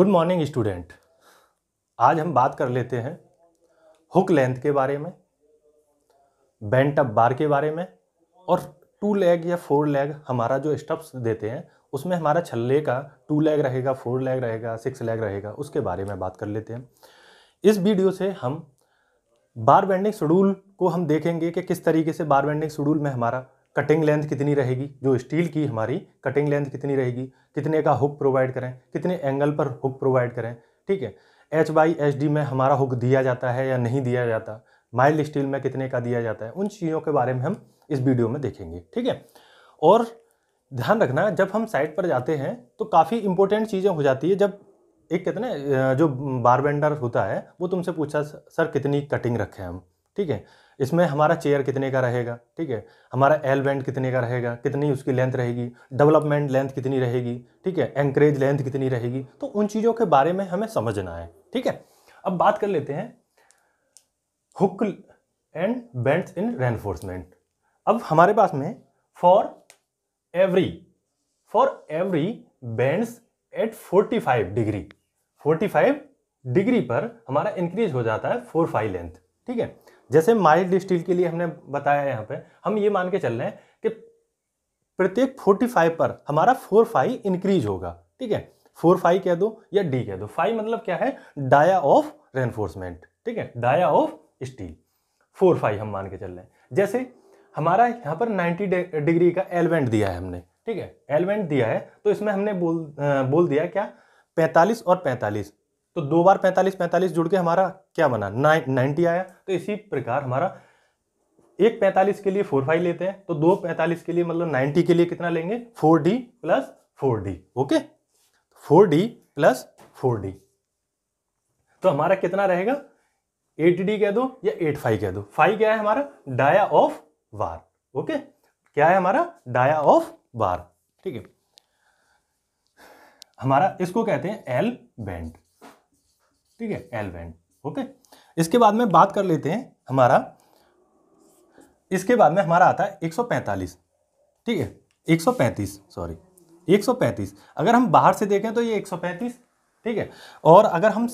good morning student आज हम बात कर लेते हैं हुक लेंथ के बारे में बेंट अप बार के बारे में और टू लेग या फोर लेग हमारा जो स्टप्स देते हैं उसमें हमारा छल्ले का टू लेग रहेगा फोर लेग रहेगा सिक्स लेग रहेगा उसके बारे में बात कर लेते हैं इस वीडियो से हम बार बेंडिंग शेड्यूल को हम देखेंगे कि किस तरीके से बार बेंडिंग शेड्यूल में हमारा कटिंग लेंथ कितनी रहेगी जो स्टील की हमारी कटिंग लेंथ कितनी रहेगी कितने का हुक प्रोवाइड करें कितने एंगल पर हुक प्रोवाइड करें ठीक है एच बाई एच डी में हमारा हुक दिया जाता है या नहीं दिया जाता माइल्ड स्टील में कितने का दिया जाता है उन चीज़ों के बारे में हम इस वीडियो में देखेंगे ठीक है और ध्यान रखना जब हम साइट पर जाते हैं तो काफ़ी इंपॉर्टेंट चीज़ें हो जाती है जब एक कहते ना जो बारबेंडर होता है वो तुमसे पूछा सर कितनी कटिंग रखें हम ठीक है इसमें हमारा चेयर कितने का रहेगा ठीक है हमारा एल बैंड कितने का रहेगा कितनी उसकी लेंथ रहेगी डेवलपमेंट लेंथ कितनी रहेगी ठीक है एंकरेज लेंथ कितनी रहेगी तो उन चीज़ों के बारे में हमें समझना है ठीक है अब बात कर लेते हैं hook and bends in reinforcement अब हमारे पास में for every for every bends at 45 degree 45 degree पर हमारा इंक्रीज हो जाता है फोर फाइव लेंथ ठीक है जैसे माइल्ड स्टील के लिए हमने बताया यहाँ पे हम ये मान के चल रहे हैं कि प्रत्येक 45 पर हमारा फोर फाइव इंक्रीज होगा ठीक है फोर फाइव कह दो या डी कह दो फाइव मतलब क्या है डाया ऑफ रेनफोर्समेंट ठीक है dia of steel four five हम मान के चल रहे हैं जैसे हमारा यहाँ पर 90 डिग्री का एलवेंट दिया है हमने ठीक है एलवेंट दिया है तो इसमें हमने बोल बोल दिया क्या पैंतालीस और पैंतालीस तो दो बार पैंतालीस पैंतालीस जुड़ के हमारा क्या बना नाइन्टी आया तो इसी प्रकार हमारा एक पैंतालीस के लिए फोर फाइव लेते हैं तो दो पैंतालीस के लिए मतलब नाइन्टी के लिए कितना लेंगे four D plus four D okay four D plus four D तो हमारा कितना रहेगा एट डी कह दो या एट फाइव कह दो फाइव क्या है हमारा डाया ऑफ बार ओके क्या है हमारा डाया ऑफ बार ठीक है हमारा इसको कहते हैं एल बैंड ठीक है एल बैंड ओके इसके बाद में बात कर लेते हैं हमारा इसके बाद में हमारा आता है 145 ठीक है 135 सॉरी 135 अगर हम बाहर से देखें तो ये 135 ठीक है और अगर हम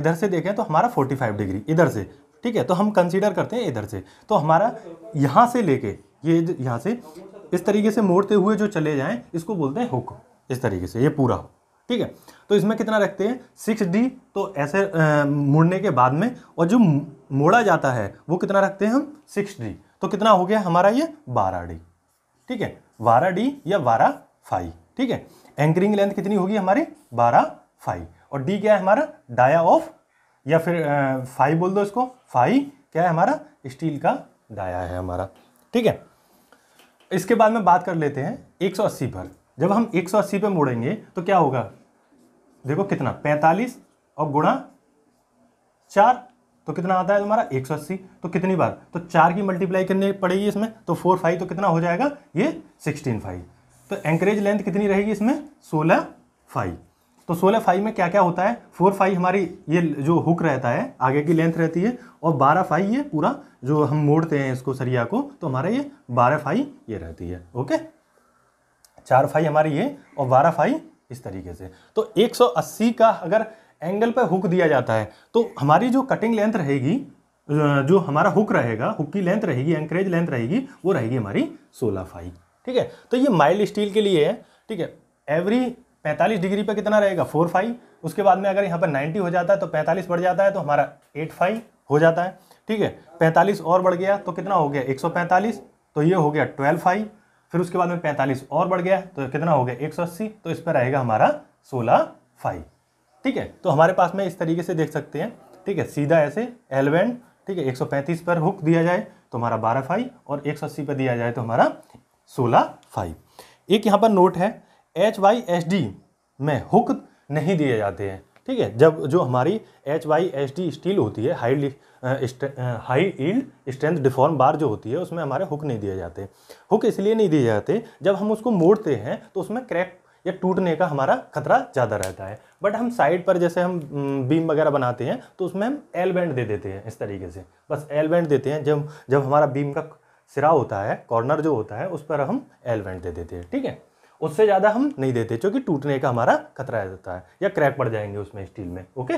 इधर से देखें तो हमारा 45 डिग्री इधर से ठीक है तो हम कंसीडर करते हैं इधर से तो हमारा यहाँ से लेके ये यहाँ से इस तरीके से मोड़ते हुए जो चले जाएं इसको बोलते हैं हुक इस तरीके से ये पूरा ठीक है तो इसमें कितना रखते हैं सिक्स डी तो ऐसे आ, मुड़ने के बाद में और जो मोड़ा जाता है वो कितना रखते हैं हम सिक्स डी तो कितना हो गया हमारा ये बारह डी ठीक है बारह डी या बारह फाइव ठीक है एंकरिंग लेंथ कितनी होगी हमारी बारह फाइव और डी क्या है हमारा डाया ऑफ या फिर फाइव बोल दो इसको फाइव क्या है हमारा स्टील का डाया है हमारा ठीक है इसके बाद में बात कर लेते हैं 180 पर जब हम 180 पे मोड़ेंगे तो क्या होगा देखो कितना 45 और गुणा चार तो कितना आता है तुम्हारा 180 तो कितनी बार तो चार की मल्टीप्लाई करनी पड़ेगी इसमें तो फोर फाइव तो कितना हो जाएगा ये सिक्सटीन फाइव तो एंकरेज लेंथ कितनी रहेगी इसमें सोलह फाइव तो सोलह फाइव में क्या क्या होता है फोर फाइव हमारी ये जो हुक रहता है आगे की लेंथ रहती है और बारह फाइव ये पूरा जो हम मोड़ते हैं इसको सरिया को तो हमारा ये बारह फाइव ये रहती है ओके चार फाई हमारी ये और बारह फाई इस तरीके से तो 180 का अगर एंगल पर हुक दिया जाता है तो हमारी जो कटिंग लेंथ रहेगी जो हमारा हुक रहेगा हुक की लेंथ रहेगी एंकरेज लेंथ रहेगी वो रहेगी हमारी सोलह फाई ठीक है तो ये माइल्ड स्टील के लिए है ठीक है एवरी 45 डिग्री पे कितना रहेगा फोर फाइव उसके बाद में अगर यहाँ पर 90 हो जाता है तो 45 बढ़ जाता है तो हमारा एट फाइव हो जाता है ठीक है 45 और बढ़ गया तो कितना हो गया 145 तो ये हो गया ट्वेल्व फाइव फिर उसके बाद में पैंतालीस और बढ़ गया तो कितना हो गया एक सौ अस्सी तो इस पर रहेगा हमारा सोलह फाइव ठीक है तो हमारे पास में इस तरीके से देख सकते हैं ठीक है सीधा ऐसे एलवेंड ठीक है 135 पर हुक दिया जाए तो हमारा बारह फाइव और 180 पर दिया जाए तो हमारा सोलह फाइव एक यहाँ पर नोट है एच वाई एस डी में हुक नहीं दिए जाते हैं ठीक है जब जो हमारी H Y H D steel होती है high high yield strength deform bar जो होती है उसमें हमारे हुक नहीं दिए जाते हुक इसलिए नहीं दिए जाते जब हम उसको मोड़ते हैं तो उसमें क्रैक या टूटने का हमारा खतरा ज़्यादा रहता है बट हम साइड पर जैसे हम बीम वगैरह बनाते हैं तो उसमें हम एल बैंड दे देते हैं इस तरीके से बस एल बैंड देते हैं जब जब हमारा बीम का सिरा होता है कॉर्नर जो होता है उस पर हम एल बैंड दे देते हैं ठीक है उससे ज़्यादा हम नहीं देते क्योंकि टूटने का हमारा खतरा रहता है या क्रैक पड़ जाएंगे उसमें स्टील में ओके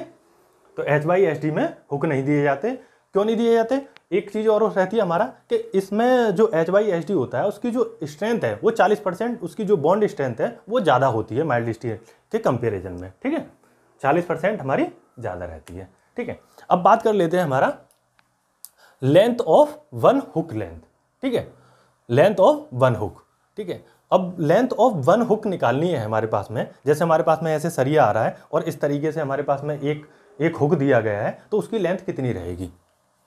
तो एच बाई एच डी में हुक नहीं दिए जाते क्यों नहीं दिए जाते एक चीज़ और रहती है हमारा कि इसमें जो एच बाई एच डी होता है उसकी जो स्ट्रेंथ है वो चालीस परसेंट उसकी जो बॉन्ड स्ट्रेंथ है वो ज़्यादा होती है माइल्ड स्टील के कंपेरिजन में ठीक है चालीस परसेंट हमारी ज़्यादा रहती है ठीक है अब बात कर लेते हैं हमारा length of one hook length ठीक है लेंथ ऑफ वन हुक ठीक है अब लेंथ ऑफ वन हुक निकालनी है हमारे पास में जैसे हमारे पास में ऐसे सरिया आ रहा है और इस तरीके से हमारे पास में एक एक हुक दिया गया है तो उसकी लेंथ कितनी रहेगी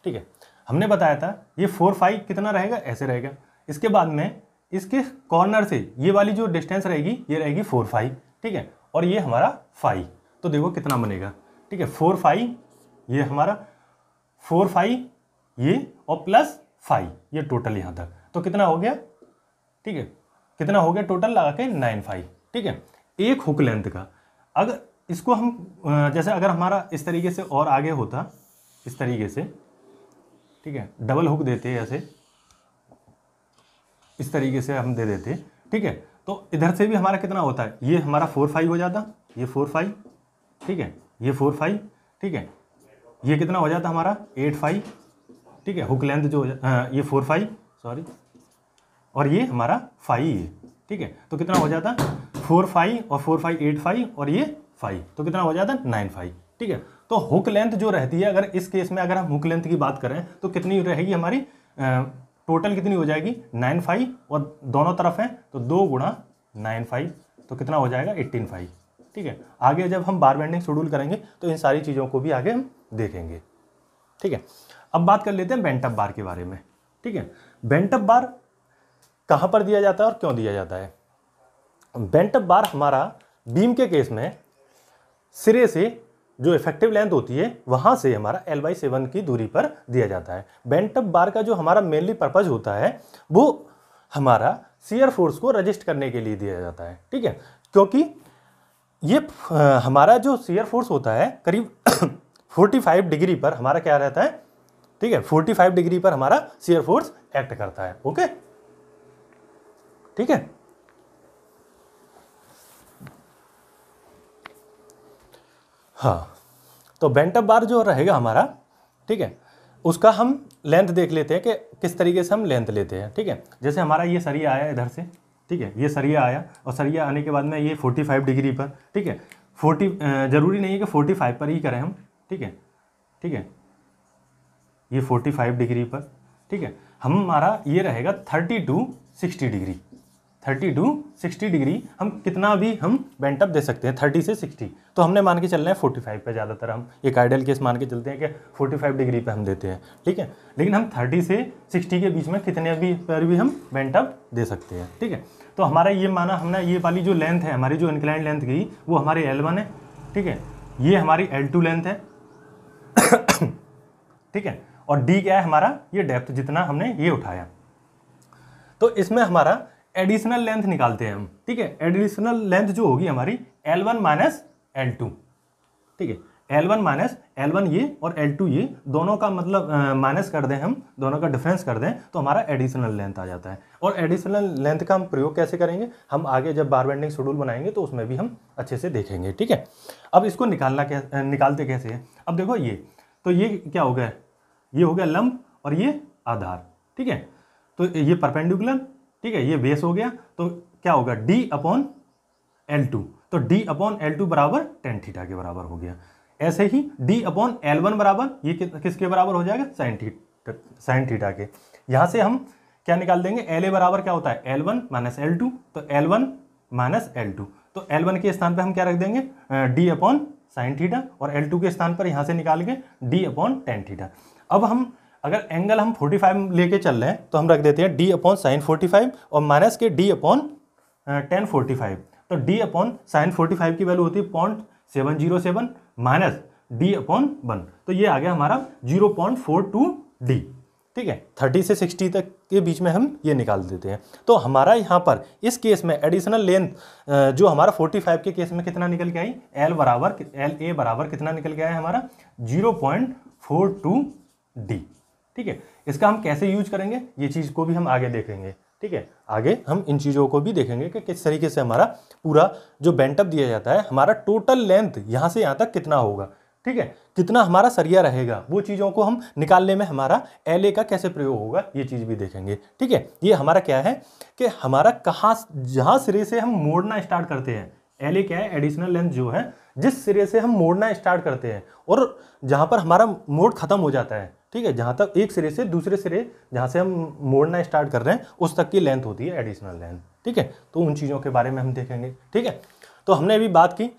ठीक है हमने बताया था ये फोर फाइव कितना रहेगा ऐसे रहेगा इसके बाद में इसके कॉर्नर से ये वाली जो डिस्टेंस रहेगी ये रहेगी फोर फाइव ठीक है और ये हमारा फाइव तो देखो कितना बनेगा ठीक है फोर फाइव ये हमारा फोर फाइव ये और प्लस फाइव ये टोटल यहाँ तक तो कितना हो गया ठीक है कितना हो गया टोटल लगा के नाइन फाइव ठीक है एक हुक लेंथ का अगर इसको हम जैसे अगर हमारा इस तरीके से और आगे होता इस तरीके से ठीक है डबल हुक देते ऐसे इस तरीके से हम दे देते ठीक है तो इधर से भी हमारा कितना होता है ये हमारा फोर फाइव हो जाता ये फोर फाइव ठीक है ये फोर फाइव ठीक है ये कितना हो जाता हमारा एट फाइव ठीक है हुक लेंथ जो आ, ये फोर फाइव सॉरी और ये हमारा फाइव है ठीक है तो कितना हो जाता फोर फाइव और फोर फाइव एट फाइव और ये फाइव तो कितना हो जाता नाइन फाइव ठीक है तो हुक लेंथ जो रहती है अगर इस केस में अगर हम हुक लेंथ की बात करें तो कितनी रहेगी हमारी आ, टोटल कितनी हो जाएगी नाइन फाइव और दोनों तरफ है तो दो गुणा नाइन फाइव तो कितना हो जाएगा एट्टीन फाइव ठीक है आगे जब हम बार बेंडिंग शेड्यूल करेंगे तो इन सारी चीज़ों को भी आगे हम देखेंगे ठीक है अब बात कर लेते हैं बेंटअप बार के बारे में ठीक है बेंटअप बार कहाँ पर दिया जाता है और क्यों दिया जाता है बेंट बार हमारा बीम के केस में सिरे से जो इफेक्टिव लेंथ होती है वहाँ से हमारा एल बाई सेवन की दूरी पर दिया जाता है बेंट अप बार का जो हमारा मेनली पर्पज़ होता है वो हमारा सीयर फोर्स को रजिस्ट करने के लिए दिया जाता है ठीक है क्योंकि ये हमारा जो सीयर फोर्स होता है करीब 45 डिग्री पर हमारा क्या रहता है ठीक है 45 डिग्री पर हमारा सीयर फोर्स एक्ट करता है ओके ठीक है हाँ तो बेंटअप बार जो रहेगा हमारा ठीक है उसका हम लेंथ देख लेते हैं कि किस तरीके से हम लेंथ लेते हैं ठीक है जैसे हमारा ये सरिया आया इधर से ठीक है ये सरिया आया और सरिया आने के बाद में ये 45 डिग्री पर ठीक है 40 ज़रूरी नहीं है कि 45 पर ही करें हम ठीक है ठीक है ये 45 डिग्री पर ठीक है हमारा ये रहेगा thirty two sixty degree thirty two sixty degree हम कितना भी हम बेंटअप दे सकते हैं थर्टी से सिक्सटी तो हमने मान के चलना है फोर्टी फाइव पर ज़्यादातर हम एक आइडल केस मान के चलते हैं कि फोर्टी फाइव डिग्री पर हम देते हैं ठीक है लेकिन हम थर्टी से सिक्सटी के बीच में कितने भी पर भी हम बेंटअप दे सकते हैं ठीक है तो हमारा ये माना हमने ये वाली जो लेंथ है हमारी जो इंक्लाइन लेंथ गई वो हमारी एल वन है ठीक है ये हमारी एल टू लेंथ है ठीक है और डी क्या है हमारा ये डेप्थ जितना हमने ये उठाया तो इसमें हमारा एडिशनल लेंथ निकालते हैं हम ठीक है एडिशनल लेंथ जो होगी हमारी L one minus L two ठीक है L one minus L one ये और एल टू ये दोनों का मतलब माइनस कर दें हम दोनों का डिफरेंस कर दें तो हमारा एडिशनल लेंथ आ जाता है और एडिशनल लेंथ का हम प्रयोग कैसे करेंगे हम आगे जब बार बेंडिंग शेड्यूल बनाएंगे तो उसमें भी हम अच्छे से देखेंगे ठीक है अब इसको निकालना कैसे निकालते कैसे है अब देखो ये तो ये क्या हो गया ये हो गया लंब और ये आधार ठीक है तो ये परपेंडिकुलर ठीक है ये बेस हो गया तो क्या होगा डी अपॉन एल टू तो डी अपॉन एल टू बराबर टेन थीटा के बराबर हो गया ऐसे ही डी अपॉन एल वन बराबर ये कि, किसके बराबर हो जाएगा साइन थीटा साइन थीटा के यहाँ से हम क्या निकाल देंगे एल ए बराबर क्या होता है L one minus L two तो L one minus L two तो एल वन के स्थान पर हम क्या रख देंगे डी अपॉन साइन थीटा और एल टू के स्थान पर यहाँ से निकाल के डी अपॉन टेन थीटा अब हम अगर एंगल हम 45 लेके चल रहे हैं तो हम रख देते हैं डी अपॉन साइन 45 और माइनस के D upon tan forty five तो D upon sine forty five की वैल्यू होती है point seven zero seven minus D upon one तो ये आ गया हमारा zero point four two D ठीक है थर्टी से सिक्सटी तक के बीच में हम ये निकाल देते हैं तो हमारा यहाँ पर इस केस में एडिशनल लेंथ जो हमारा फोर्टी फाइव के केस में कितना निकल के आई एल बराबर एल ए बराबर कितना निकल के आया हमारा zero point four two D ठीक है इसका हम कैसे यूज करेंगे ये चीज़ को भी हम आगे देखेंगे ठीक है आगे हम इन चीज़ों को भी देखेंगे कि किस तरीके से हमारा पूरा जो बेंटअप दिया जाता है हमारा टोटल लेंथ यहाँ से यहाँ तक कितना होगा ठीक है कितना हमारा सरिया रहेगा वो चीज़ों को हम निकालने में हमारा एल का कैसे प्रयोग होगा ये चीज़ भी देखेंगे ठीक है ये हमारा क्या है कि हमारा कहाँ जहाँ सिरे से हम मोड़ना स्टार्ट करते हैं एल क्या है एडिशनल लेंथ जो है जिस सिरे से हम मोड़ना स्टार्ट करते हैं और जहाँ पर हमारा मोड़ खत्म हो जाता है ठीक है जहाँ तक एक सिरे से दूसरे सिरे जहाँ से हम मोड़ना स्टार्ट कर रहे हैं उस तक की लेंथ होती है एडिशनल लेंथ ठीक है तो उन चीज़ों के बारे में हम देखेंगे ठीक है तो हमने अभी बात की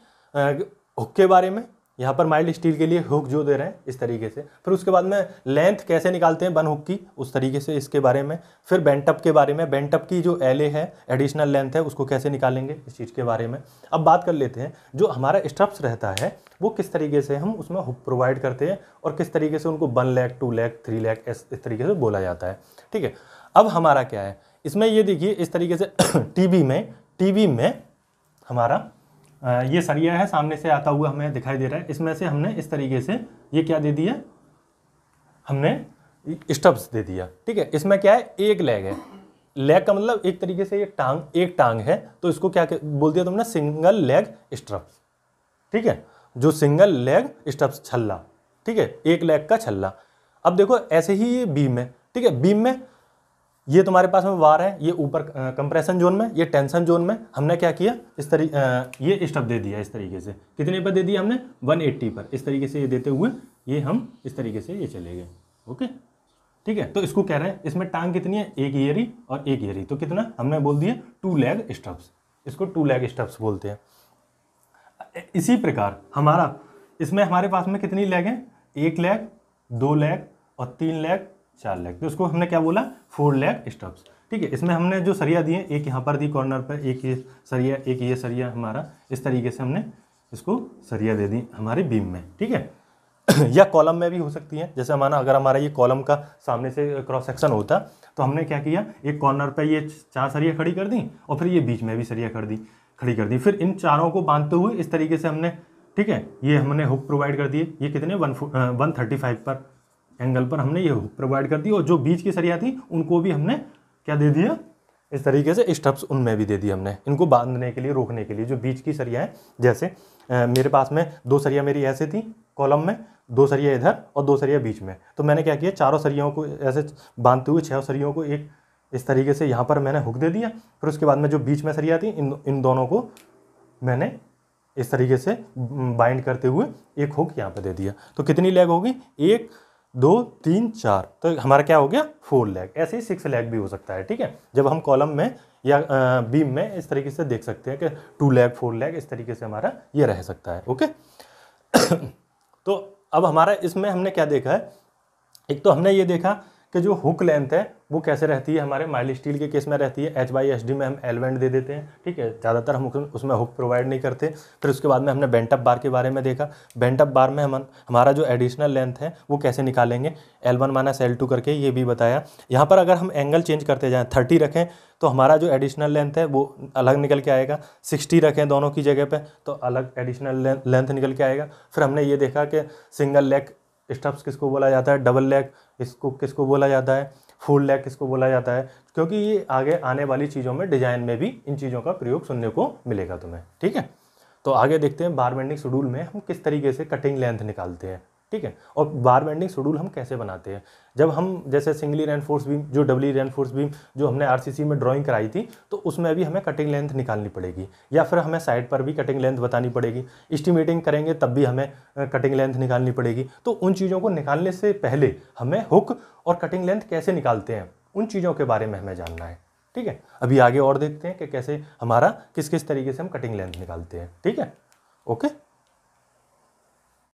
हुक के बारे में यहाँ पर माइल्ड स्टील के लिए हुक जो दे रहे हैं इस तरीके से फिर उसके बाद में लेंथ कैसे निकालते हैं बन हुक की उस तरीके से इसके बारे में फिर बेंटअप के बारे में बेंटअप की जो एल है एडिशनल लेंथ है उसको कैसे निकालेंगे इस चीज़ के बारे में अब बात कर लेते हैं जो हमारा स्ट्रप्स रहता है वो किस तरीके से हम उसमें हुक प्रोवाइड करते हैं और किस तरीके से उनको one leg two leg three leg इस तरीके से बोला जाता है ठीक है अब हमारा क्या है इसमें ये देखिए इस तरीके से टी में टी में हमारा ये सरिया है सामने से आता हुआ हमें दिखाई दे रहा है इसमें से हमने इस तरीके से ये क्या दे दिया हमने स्टब्स दे दिया ठीक है इसमें क्या है एक लेग है लेग का मतलब एक तरीके से ये टांग एक टांग है तो इसको क्या बोल दिया तुमने सिंगल लेग स्टब्स ठीक है जो सिंगल लेग स्टब्स छल्ला ठीक है एक लेग का छल्ला अब देखो ऐसे ही ये बीम है ठीक है बीम में ये तुम्हारे पास में वार है ये ऊपर कंप्रेशन जोन में ये टेंशन जोन में हमने क्या किया इस तरीके ये स्टप दे दिया इस तरीके से कितने पर दे दिया हमने 180 पर इस तरीके से ये देते हुए ये हम इस तरीके से ये चले गए ओके ठीक है तो इसको कह रहे हैं इसमें टांग कितनी है एक ईयरी और एक ईयरी तो कितना हमने बोल दिया टू लेग स्टप्स इसको टू लेग स्टप्स बोलते हैं इसी प्रकार हमारा इसमें हमारे पास में कितनी लेग है एक लेग दो लेग और तीन लेग चार लेग तो इसको हमने क्या बोला फोर लेग स्टब्स ठीक है इसमें हमने जो सरिया दिए एक यहाँ पर दी कॉर्नर पर एक ये सरिया एक ये सरिया हमारा इस तरीके से हमने इसको सरिया दे दी हमारे बीम में ठीक है या कॉलम में भी हो सकती है जैसे हमारा अगर हमारा ये कॉलम का सामने से क्रॉस सेक्शन होता तो हमने क्या किया एक कॉर्नर पर ये चार सरिया खड़ी कर दी और फिर ये बीच में भी सरिया कर दी खड़ी कर दी फिर इन चारों को बांधते हुए इस तरीके से हमने ठीक है ये हमने हुक प्रोवाइड कर दिए ये कितने वन वन थर्टी फाइव पर एंगल पर हमने ये हुक प्रोवाइड कर दी और जो बीच की सरिया थी उनको भी हमने क्या दे दिया इस तरीके से स्टप्स उनमें भी दे दिए हमने इनको बांधने के लिए रोकने के लिए जो बीच की सरिया है जैसे आ, मेरे पास में दो सरिया मेरी ऐसे थी कॉलम में दो सरिया इधर और दो सरिया बीच में तो मैंने क्या किया चारों सरियों को ऐसे बांधते हुए छह सरियों को एक इस तरीके से यहाँ पर मैंने हुक दे दिया फिर उसके बाद में जो बीच में सरिया थी इन इन दोनों को मैंने इस तरीके से बाइंड करते हुए एक हुक यहाँ पर दे दिया तो कितनी लेग होगी एक दो तीन चार तो हमारा क्या हो गया फोर लैग ऐसे ही सिक्स लैग भी हो सकता है ठीक है जब हम कॉलम में या बीम में इस तरीके से देख सकते हैं कि टू लैग फोर लैग इस तरीके से हमारा ये रह सकता है ओके तो अब हमारा इसमें हमने क्या देखा है एक तो हमने ये देखा कि जो हुक लेंथ है वो कैसे रहती है हमारे माइल स्टील के केस में रहती है एच वाई एच डी में हम एलवेंट दे देते हैं ठीक है ज़्यादातर हम उसमें हुक प्रोवाइड नहीं करते फिर उसके बाद में हमने बेंटअप बार के बारे में देखा बेंटअप बार में हम हमारा जो एडिशनल लेंथ है वो कैसे निकालेंगे L one minus L two करके ये भी बताया यहाँ पर अगर हम एंगल चेंज करते जाएँ थर्टी रखें तो हमारा जो एडिशनल लेंथ है वो अलग निकल के आएगा सिक्सटी रखें दोनों की जगह पर तो अलग एडिशनल लेंथ निकल के आएगा फिर हमने ये देखा कि सिंगल लेग स्टप्स किसको बोला जाता है डबल लेग इसको किसको बोला जाता है फुल लेग किसको बोला जाता है क्योंकि ये आगे आने वाली चीज़ों में डिजाइन में भी इन चीज़ों का प्रयोग सुनने को मिलेगा तुम्हें ठीक है तो आगे देखते हैं बार बेंडिंग शेड्यूल में हम किस तरीके से कटिंग लेंथ निकालते हैं ठीक है और बार बेंडिंग शेड्यूल हम कैसे बनाते हैं जब हम जैसे सिंगली फोर्स बीम जो डबली फोर्स बीम जो हमने आरसीसी में ड्राइंग कराई थी तो उसमें भी हमें कटिंग लेंथ निकालनी पड़ेगी या फिर हमें साइड पर भी कटिंग लेंथ बतानी पड़ेगी इस्टीमेटिंग करेंगे तब भी हमें कटिंग लेंथ निकालनी पड़ेगी तो उन चीज़ों को निकालने से पहले हमें हुक और कटिंग लेंथ कैसे निकालते हैं उन चीज़ों के बारे में हमें जानना है ठीक है अभी आगे और देखते हैं कि कैसे हमारा किस किस तरीके से हम कटिंग लेंथ निकालते हैं ठीक है ओके